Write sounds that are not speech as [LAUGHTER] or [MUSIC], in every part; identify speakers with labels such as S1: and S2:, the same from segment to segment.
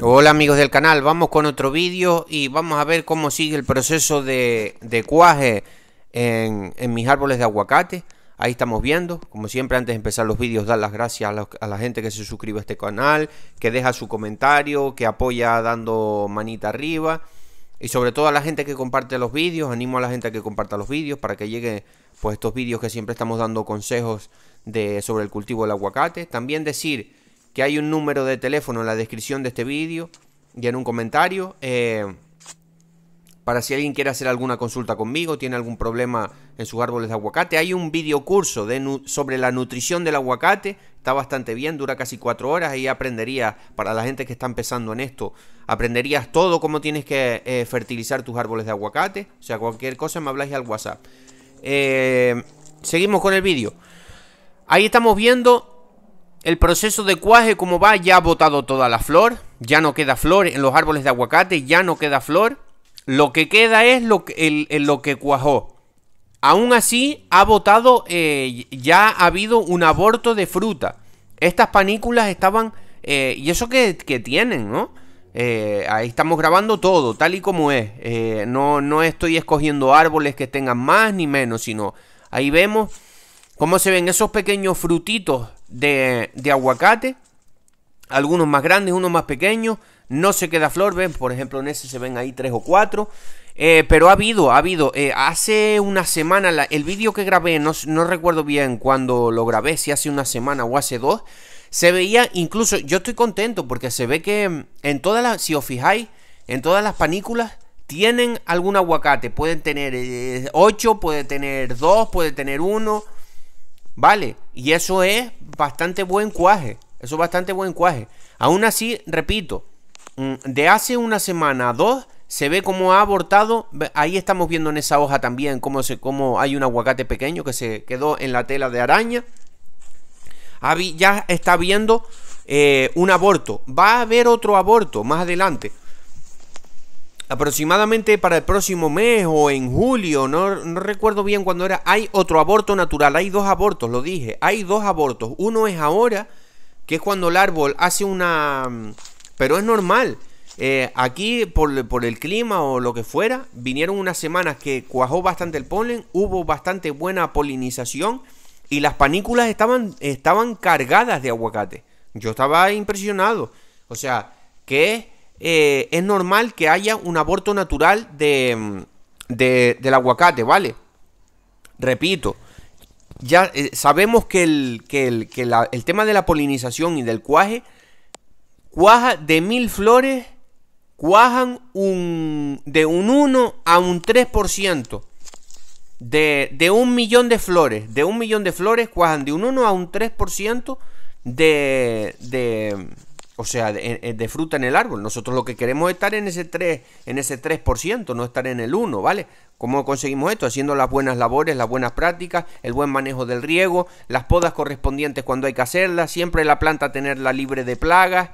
S1: Hola amigos del canal, vamos con otro vídeo y vamos a ver cómo sigue el proceso de, cuaje en, mis árboles de aguacate. Ahí estamos viendo, como siempre antes de empezar los vídeos, dar las gracias a la, gente que se suscribe a este canal, que deja su comentario, que apoya dando manita arriba. Y sobre todo a la gente que comparte los vídeos, animo a la gente a que comparta los vídeos para que llegue pues estos vídeos que siempre estamos dando consejos de, sobre el cultivo del aguacate. También decir que hay un número de teléfono en la descripción de este vídeo y en un comentario. Eh, para si alguien quiere hacer alguna consulta conmigo, tiene algún problema en sus árboles de aguacate. Hay un video curso sobre la nutrición del aguacate, está bastante bien, dura casi cuatro horas y aprenderías, para la gente que está empezando en esto, aprenderías todo cómo tienes que eh, fertilizar tus árboles de aguacate. O sea, cualquier cosa me habláis al WhatsApp. Eh, seguimos con el vídeo. Ahí estamos viendo el proceso de cuaje, como va, ya ha botado toda la flor, ya no queda flor en los árboles de aguacate, ya no queda flor. Lo que queda es lo que, el, lo que cuajó. Aún así, ha botado, eh, ya ha habido un aborto de fruta. Estas panículas estaban, eh, y eso que, tienen, ¿no? Eh, ahí estamos grabando todo, tal y como es. no, no estoy escogiendo árboles que tengan más ni menos, sino ahí vemos cómo se ven esos pequeños frutitos de, aguacate, algunos más grandes, unos más pequeños. No se queda flor, ven, por ejemplo, en ese se ven ahí tres o cuatro. Eh, pero ha habido, ha habido. Eh, hace una semana, el vídeo que grabé, no, recuerdo bien cuando lo grabé, si hace una semana o hace dos, se veía incluso, yo estoy contento porque se ve que mm, en todas las, si os fijáis, en todas las panículas tienen algún aguacate. Pueden tener 8, eh, ocho, puede tener dos, puede tener uno. ¿vale? Y eso es bastante buen cuaje, eso es bastante buen cuaje. Aún así, repito, mm, de hace una semana a dos se ve cómo ha abortado, ahí estamos viendo en esa hoja también cómo, cómo hay un aguacate pequeño que se quedó en la tela de araña. Ya está viendo eh, un aborto, va a haber otro aborto más adelante aproximadamente para el próximo mes o en julio, no, recuerdo bien cuando era, hay otro aborto natural, hay dos abortos, lo dije, hay dos abortos. Uno es ahora, que es cuando el árbol hace una... Mm, pero es normal. Eh, aquí, por, por, el clima o lo que fuera, vinieron unas semanas que cuajó bastante el polen, hubo bastante buena polinización y las panículas estaban, estaban cargadas de aguacate. Yo estaba impresionado. O sea, que es eh, es normal que haya un aborto natural de, mm, del aguacate, ¿vale? Repito, ya eh, sabemos que, el, el, tema de la polinización y del cuaje, cuaja de mil flores, cuajan un, de un 1 a un 3%. De, un millón de flores, de un millón de flores, cuajan de un 1 a un 3% de, de, o sea, eh, eh, de, fruta en el árbol. Nosotros lo que queremos es estar en ese 3, en ese 3%, no estar en el 1, ¿vale? ¿Cómo conseguimos esto? Haciendo las buenas labores, las buenas prácticas, el buen manejo del riego, las podas correspondientes cuando hay que hacerlas, siempre la planta tenerla libre de plagas.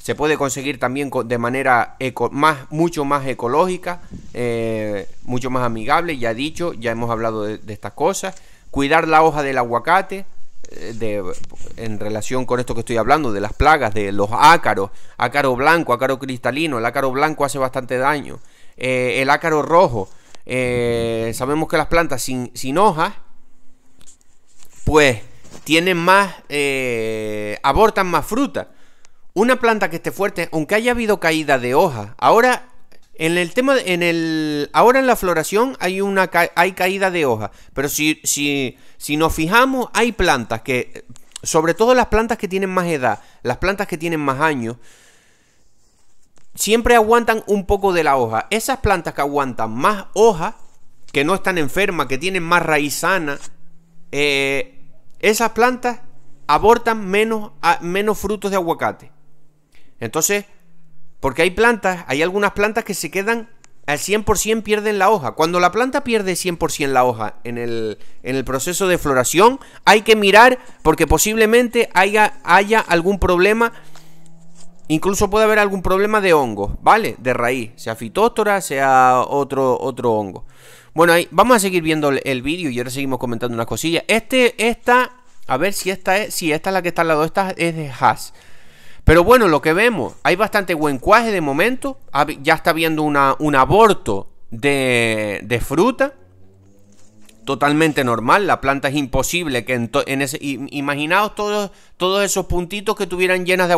S1: Se puede conseguir también de manera eco, más, mucho más ecológica, eh, mucho más amigable, ya dicho, ya hemos hablado de, de estas cosas. Cuidar la hoja del aguacate, de, en relación con esto que estoy hablando, de las plagas, de los ácaros, ácaro blanco, ácaro cristalino, el ácaro blanco hace bastante daño, eh, el ácaro rojo, eh, sabemos que las plantas sin, hojas, pues tienen más, eh, abortan más fruta. Una planta que esté fuerte, aunque haya habido caída de hojas, ahora en el tema, en el, ahora en la floración hay una hay caída de hoja, pero si, si, si nos fijamos hay plantas que, sobre todo las plantas que tienen más edad, las plantas que tienen más años, siempre aguantan un poco de la hoja. Esas plantas que aguantan más hoja, que no están enfermas, que tienen más raíz sana, eh, esas plantas abortan menos, menos frutos de aguacate. Entonces, porque hay plantas, hay algunas plantas que se quedan al 100% pierden la hoja. Cuando la planta pierde 100% la hoja en el, proceso de floración, hay que mirar porque posiblemente haya, haya algún problema, incluso puede haber algún problema de hongo, ¿vale? De raíz, sea fitóstora, sea otro, otro hongo. Bueno, vamos a seguir viendo el, vídeo y ahora seguimos comentando unas cosillas. Este, esta, a ver si esta es, si esta es la que está al lado, esta es de Haas. Pero bueno, lo que vemos, hay bastante buen cuaje de momento. Ya está viendo un aborto de, fruta. Totalmente normal. La planta es imposible que en, Imaginaos todos, esos puntitos que tuvieran llenas de,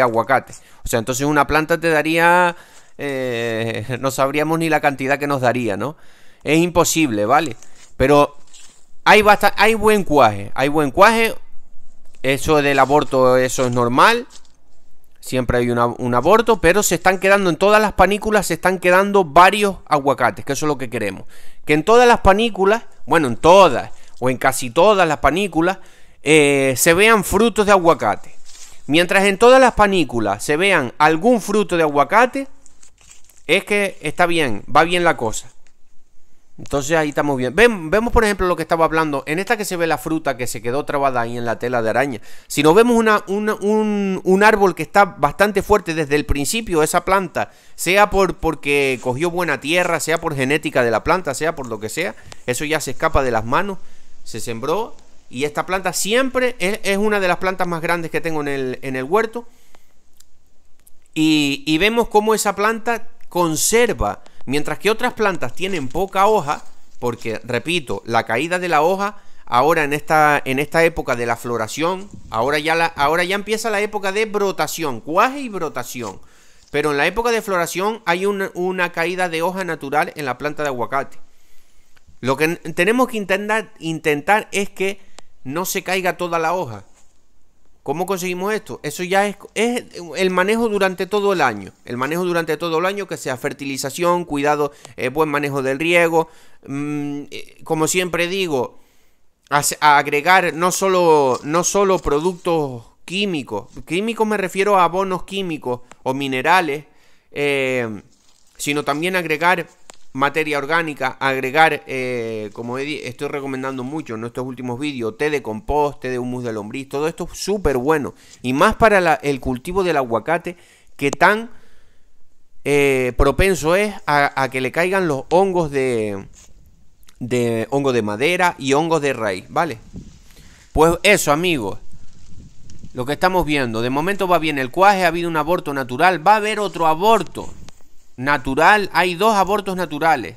S1: aguacate. O sea, entonces una planta te daría. Eh, [LAUGHS] no sabríamos ni la cantidad que nos daría, ¿no? Es imposible, ¿vale? Pero hay, hay buen cuaje. Hay buen cuaje. Eso del aborto, eso es normal. Siempre hay un aborto, pero se están quedando en todas las panículas, se están quedando varios aguacates, que eso es lo que queremos. Que en todas las panículas, bueno, en todas, o en casi todas las panículas, eh, se vean frutos de aguacate. Mientras en todas las panículas se vean algún fruto de aguacate, es que está bien, va bien la cosa. Entonces ahí estamos bien. vemos, por ejemplo, lo que estaba hablando. En esta que se ve la fruta que se quedó trabada ahí en la tela de araña. Si no vemos una, un, árbol que está bastante fuerte desde el principio, esa planta, sea por, porque cogió buena tierra, sea por genética de la planta, sea por lo que sea, eso ya se escapa de las manos. Se sembró y esta planta siempre es, una de las plantas más grandes que tengo en el, huerto. Y, y vemos cómo esa planta conserva Mientras que otras plantas tienen poca hoja, porque, repito, la caída de la hoja ahora en esta, en esta época de la floración, ahora ya, la, ahora ya empieza la época de brotación, cuaje y brotación. Pero en la época de floración hay una, una caída de hoja natural en la planta de aguacate. Lo que tenemos que intentar, intentar es que no se caiga toda la hoja. ¿Cómo conseguimos esto? Eso ya es, el manejo durante todo el año. El manejo durante todo el año, que sea fertilización, cuidado, eh, buen manejo del riego. Mm, eh, como siempre digo, agregar no solo, no productos químicos. Químicos me refiero a abonos químicos o minerales. Eh, sino también agregar materia orgánica, agregar, eh, como estoy recomendando mucho en estos últimos vídeos, té de compost, té de humus de lombriz, todo esto es súper bueno. Y más para el cultivo del aguacate, que tan eh, propenso es a, que le caigan los hongos de, de hongo de madera y hongos de raíz, ¿vale? Pues eso, amigos. Lo que estamos viendo, de momento va bien el cuaje, ha habido un aborto natural, va a haber otro aborto natural, hay dos abortos naturales.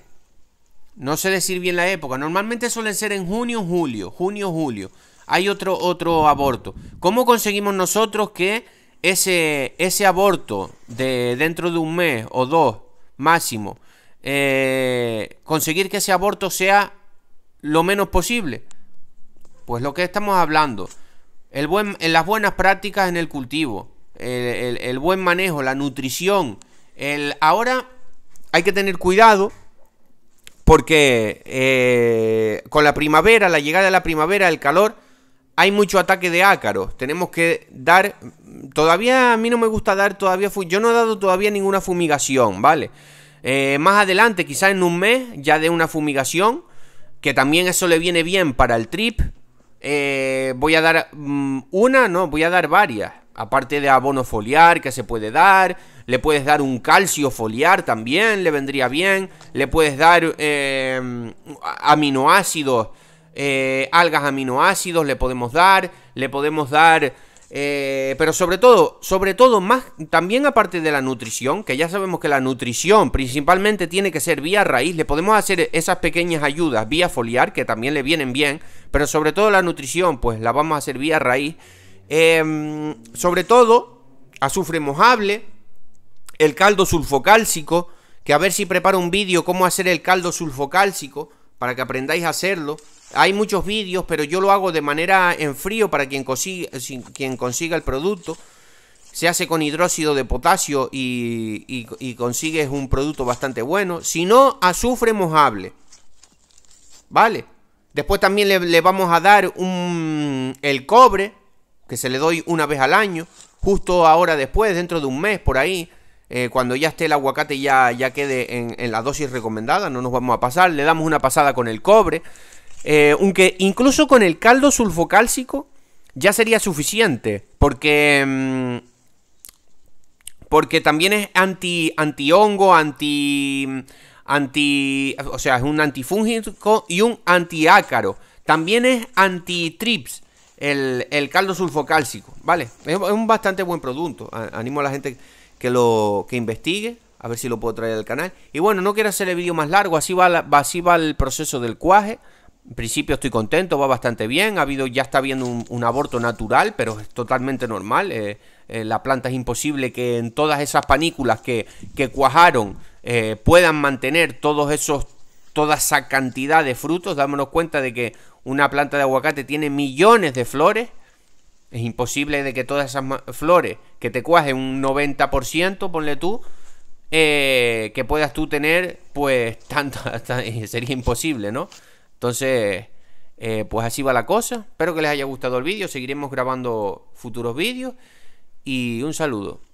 S1: No sé decir bien la época. Normalmente suelen ser en junio, julio. Junio, julio. Hay otro, otro aborto. ¿Cómo conseguimos nosotros que ese, ese aborto de dentro de un mes o dos máximo, eh, conseguir que ese aborto sea lo menos posible? Pues lo que estamos hablando, el buen, en las buenas prácticas en el cultivo, el buen manejo, la nutrición, ahora hay que tener cuidado porque eh, con la primavera, la llegada de la primavera, el calor, hay mucho ataque de ácaros. Tenemos que dar, todavía a mí no me gusta dar todavía, yo no he dado todavía ninguna fumigación, ¿vale? Eh, más adelante, quizás en un mes, ya de una fumigación, que también eso le viene bien para el trip. Eh, voy a dar mm, una, no, voy a dar varias. Aparte de abono foliar que se puede dar, le puedes dar un calcio foliar también, le vendría bien, le puedes dar eh, aminoácidos, eh, algas aminoácidos, le podemos dar, le podemos dar... Eh, pero sobre todo, sobre todo más, también aparte de la nutrición, que ya sabemos que la nutrición principalmente tiene que ser vía raíz, le podemos hacer esas pequeñas ayudas vía foliar, que también le vienen bien, pero sobre todo la nutrición, pues la vamos a hacer vía raíz. Em, sobre todo, azufre mojable, el caldo sulfocálcico, que a ver si preparo un vídeo cómo hacer el caldo sulfocálcico para que aprendáis a hacerlo. Hay muchos vídeos, pero yo lo hago de manera en frío para quien consiga, quien consiga el producto. Se hace con hidróxido de potasio y, y, consigues un producto bastante bueno. Si no, azufre mojable. ¿Vale? Después también le, le vamos a dar un, el cobre, que se le doy una vez al año. Justo ahora después, dentro de un mes, por ahí. Eh, cuando ya esté el aguacate ya, ya quede en, la dosis recomendada, no nos vamos a pasar, le damos una pasada con el cobre, eh, aunque incluso con el caldo sulfocálcico ya sería suficiente, porque... Mm, porque también es anti, anti hongo, anti, anti, o sea, es un antifúngico y un antiácaro. También es anti-trips el, caldo sulfocálcico, ¿vale? es, un bastante buen producto. Animo a la gente que lo que investigue, a ver si lo puedo traer al canal. Y bueno, no quiero hacer el vídeo más largo, así va, así va el proceso del cuaje. En principio estoy contento, va bastante bien. Ha habido, ya está habiendo un, aborto natural, pero es totalmente normal. Eh, eh, la planta es imposible que en todas esas panículas que, que cuajaron eh, puedan mantener todos esos, toda esa cantidad de frutos. Dámonos cuenta de que una planta de aguacate tiene millones de flores. Es imposible de que todas esas flores que te cuaje un 90%, ponle tú, eh, que puedas tú tener, pues, tanto [LAUGHS] eh, sería imposible, ¿no? Entonces, eh, pues así va la cosa. Espero que les haya gustado el vídeo. Seguiremos grabando futuros vídeos. Y un saludo.